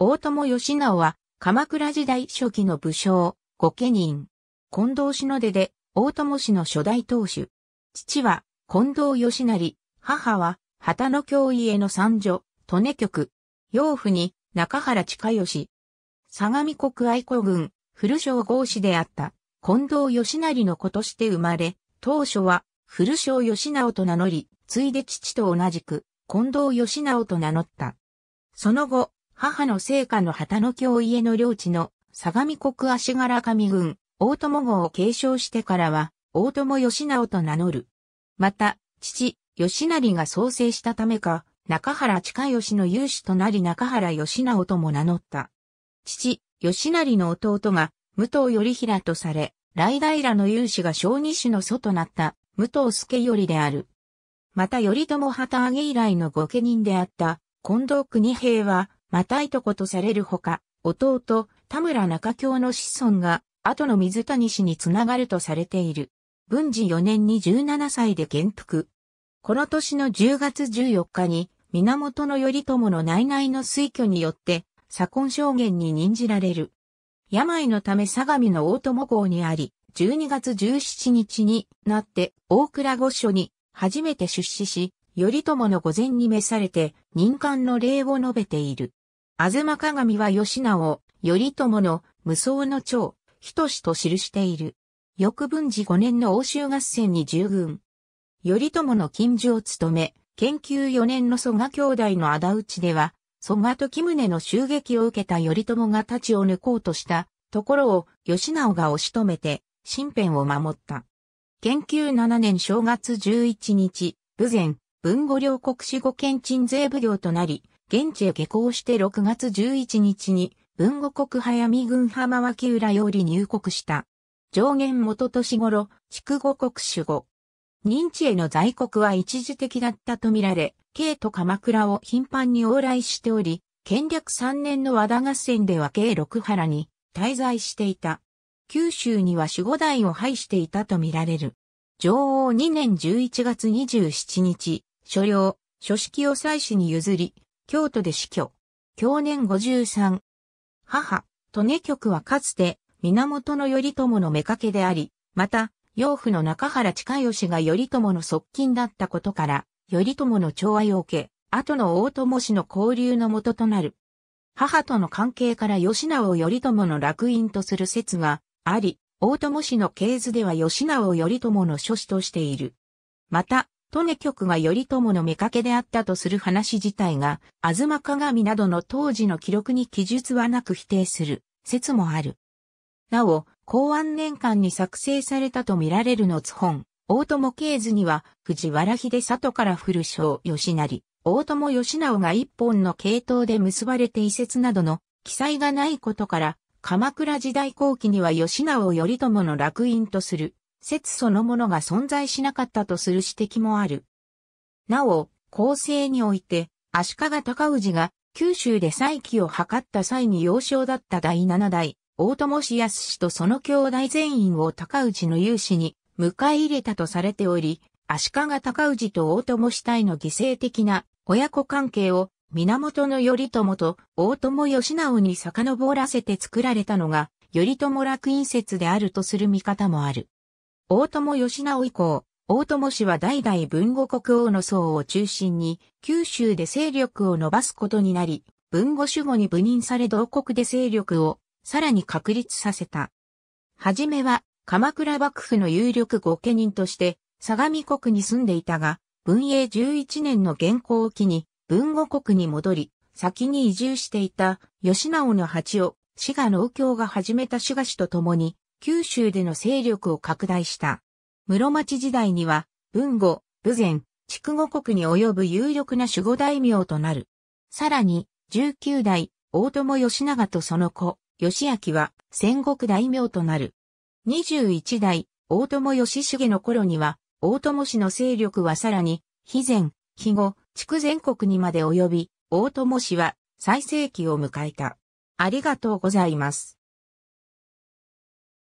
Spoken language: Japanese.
大友義直は、鎌倉時代初期の武将、御家人。近藤氏の出で、大友氏の初代当主。父は、近藤義成、母は、旗の教への三女、利根局。養父に、中原近義。相模国愛子軍、古将合氏であった、近藤義成の子として生まれ、当初は、古将義直と名乗り、ついで父と同じく、近藤義直と名乗った。その後、母の聖火の旗の教家の領地の相模国足柄上郡、大友号を継承してからは、大友義直と名乗る。また、父、義成が創生したためか、中原近義の勇士となり中原義直とも名乗った。父、義成の弟が、武藤頼平とされ、来平の勇士が小二種の祖となった、武藤助頼である。また頼朝旗揚げ以来の御家人であった、近藤国平は、またいとことされるほか、弟、田村中京の子孫が、後の水谷氏につながるとされている。文治4年に17歳で元服。この年の10月14日に、源頼朝の内々の推挙によって、左近証言に任じられる。病のため相模の大友校にあり、12月17日になって大倉御所に初めて出資し、頼朝の御前に召されて、任官の礼を述べている。東鏡は吉直、頼朝の無双の長、人志と記している。翌文治5年の欧州合戦に従軍。頼朝の近所を務め、研究4年の蘇我兄弟の仇討ちでは、蘇我時宗の襲撃を受けた頼朝が太刀を抜こうとしたところを吉直が押し止めて、身辺を守った。研究7年正月11日、武前、文後両国死後県鎮税奉行となり、現地へ下校して6月11日に、文後国早見郡浜脇浦より入国した。上限元年頃、筑後国守護。認知への在国は一時的だったとみられ、京都鎌倉を頻繁に往来しており、建略3年の和田合戦では京六原に滞在していた。九州には守護大を配していたとみられる。女王2年11月27日、所領、書式を祭祀に譲り、京都で死去。去年53。母、利根局はかつて、源頼朝の妾であり、また、養父の中原近義が頼朝の側近だったことから、頼朝の寵愛を受け、後の大友氏の交流の元となる。母との関係から吉直を頼朝の楽印とする説があり、大友氏の系図では吉直を頼朝の諸子としている。また、利根局が頼朝の妾であったとする話自体が、吾妻鏡などの当時の記録に記述はなく否定する説もある。なお、公安年間に作成されたとみられるの津本、大友経図には、藤原秀里から古将吉成、大友吉直が一本の系統で結ばれて遺説などの記載がないことから、鎌倉時代後期には吉直を頼朝の楽印とする説そのものが存在しなかったとする指摘もある。なお、後世において、足利尊氏が九州で再起を図った際に幼少だった第七代、大友氏康氏とその兄弟全員を尊氏の有志に迎え入れたとされており、足利尊氏と大友氏体の犠牲的な親子関係を源頼朝と大友義直に遡らせて作られたのが、頼朝楽院説であるとする見方もある。大友義直以降、大友氏は代々文後国王の僧を中心に、九州で勢力を伸ばすことになり、文後守護に部任され同国で勢力をさらに確立させた。はじめは、鎌倉幕府の有力御家人として、相模国に住んでいたが、文英11年の現行を機に、文後国に戻り、先に移住していた、義直の八を、滋賀農協が始めた滋賀氏と共に、九州での勢力を拡大した。室町時代には、文後、武前、筑後国に及ぶ有力な守護大名となる。さらに、19代、大友義長とその子、義明は戦国大名となる。21代、大友義重の頃には、大友氏の勢力はさらに、肥前、肥後、筑前国にまで及び、大友氏は最盛期を迎えた。ありがとうございます。